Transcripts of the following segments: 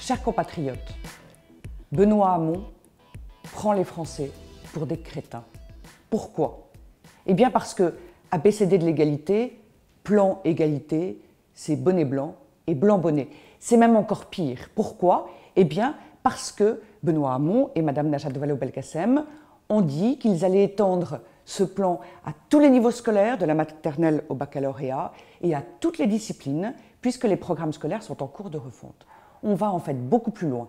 Chers compatriotes, Benoît Hamon prend les Français pour des crétins. Pourquoi Eh bien parce que ABCD de l'égalité, plan égalité, c'est bonnet blanc et blanc bonnet. C'est même encore pire. Pourquoi Eh bien parce que Benoît Hamon et Madame Najat Vallaud-Belkacem ont dit qu'ils allaient étendre ce plan à tous les niveaux scolaires, de la maternelle au baccalauréat, et à toutes les disciplines, puisque les programmes scolaires sont en cours de refonte. On va en fait beaucoup plus loin.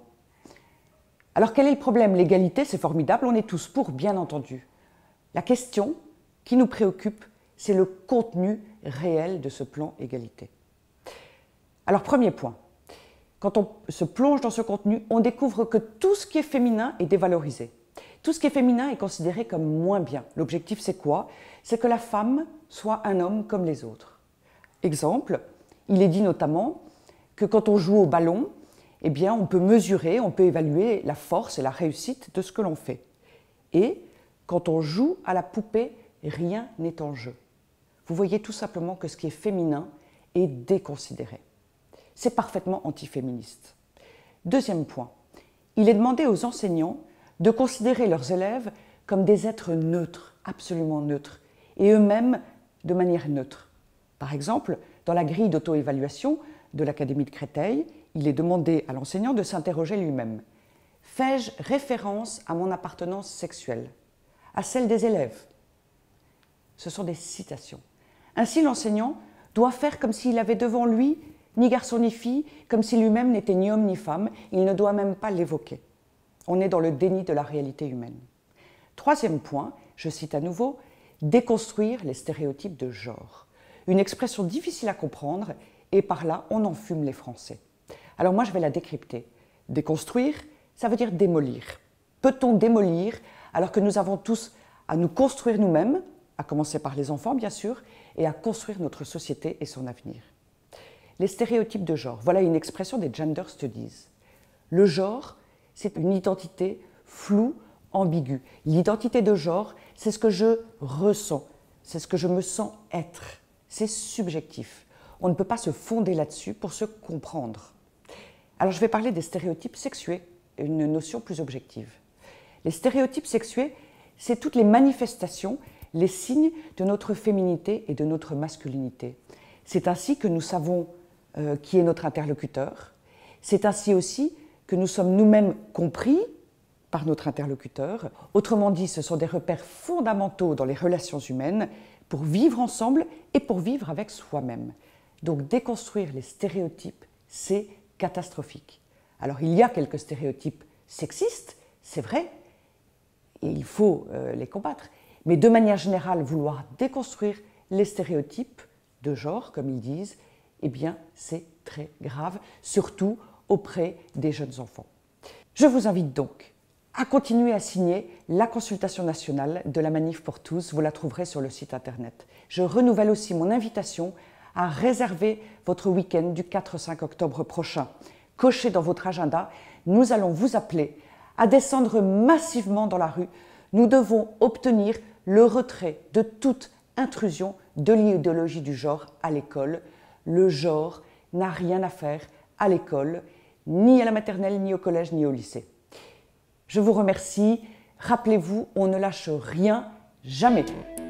Alors quel est le problème L'égalité, c'est formidable, on est tous pour, bien entendu. La question qui nous préoccupe, c'est le contenu réel de ce plan égalité. Alors premier point, quand on se plonge dans ce contenu, on découvre que tout ce qui est féminin est dévalorisé. Tout ce qui est féminin est considéré comme moins bien. L'objectif, c'est quoi C'est que la femme soit un homme comme les autres. Exemple, il est dit notamment que quand on joue au ballon, eh bien, on peut mesurer, on peut évaluer la force et la réussite de ce que l'on fait. Et quand on joue à la poupée, rien n'est en jeu. Vous voyez tout simplement que ce qui est féminin est déconsidéré. C'est parfaitement antiféministe. Deuxième point, il est demandé aux enseignants de considérer leurs élèves comme des êtres neutres, absolument neutres, et eux-mêmes de manière neutre. Par exemple, dans la grille d'auto-évaluation de l'Académie de Créteil, il est demandé à l'enseignant de s'interroger lui-même. Fais-je référence à mon appartenance sexuelle À celle des élèves Ce sont des citations. Ainsi, l'enseignant doit faire comme s'il avait devant lui ni garçon ni fille, comme s'il lui-même n'était ni homme ni femme, il ne doit même pas l'évoquer. On est dans le déni de la réalité humaine. Troisième point, je cite à nouveau, déconstruire les stéréotypes de genre. Une expression difficile à comprendre et par là, on en fume les Français. Alors moi, je vais la décrypter. Déconstruire, ça veut dire démolir. Peut-on démolir alors que nous avons tous à nous construire nous-mêmes, à commencer par les enfants bien sûr, et à construire notre société et son avenir Les stéréotypes de genre, voilà une expression des gender studies. Le genre, c'est une identité floue, ambiguë. L'identité de genre, c'est ce que je ressens, c'est ce que je me sens être. C'est subjectif. On ne peut pas se fonder là-dessus pour se comprendre. Alors je vais parler des stéréotypes sexués, une notion plus objective. Les stéréotypes sexués, c'est toutes les manifestations, les signes de notre féminité et de notre masculinité. C'est ainsi que nous savons euh, qui est notre interlocuteur. C'est ainsi aussi que nous sommes nous-mêmes compris par notre interlocuteur. Autrement dit, ce sont des repères fondamentaux dans les relations humaines pour vivre ensemble et pour vivre avec soi-même. Donc déconstruire les stéréotypes, c'est catastrophique. Alors il y a quelques stéréotypes sexistes, c'est vrai, et il faut euh, les combattre. Mais de manière générale, vouloir déconstruire les stéréotypes de genre, comme ils disent, eh bien c'est très grave, surtout auprès des jeunes enfants. Je vous invite donc à continuer à signer la consultation nationale de la manif pour tous. Vous la trouverez sur le site internet. Je renouvelle aussi mon invitation à réserver votre week-end du 4-5 octobre prochain. Cochez dans votre agenda, nous allons vous appeler à descendre massivement dans la rue. Nous devons obtenir le retrait de toute intrusion de l'idéologie du genre à l'école. Le genre n'a rien à faire à l'école, ni à la maternelle, ni au collège, ni au lycée. Je vous remercie. Rappelez-vous, on ne lâche rien, jamais.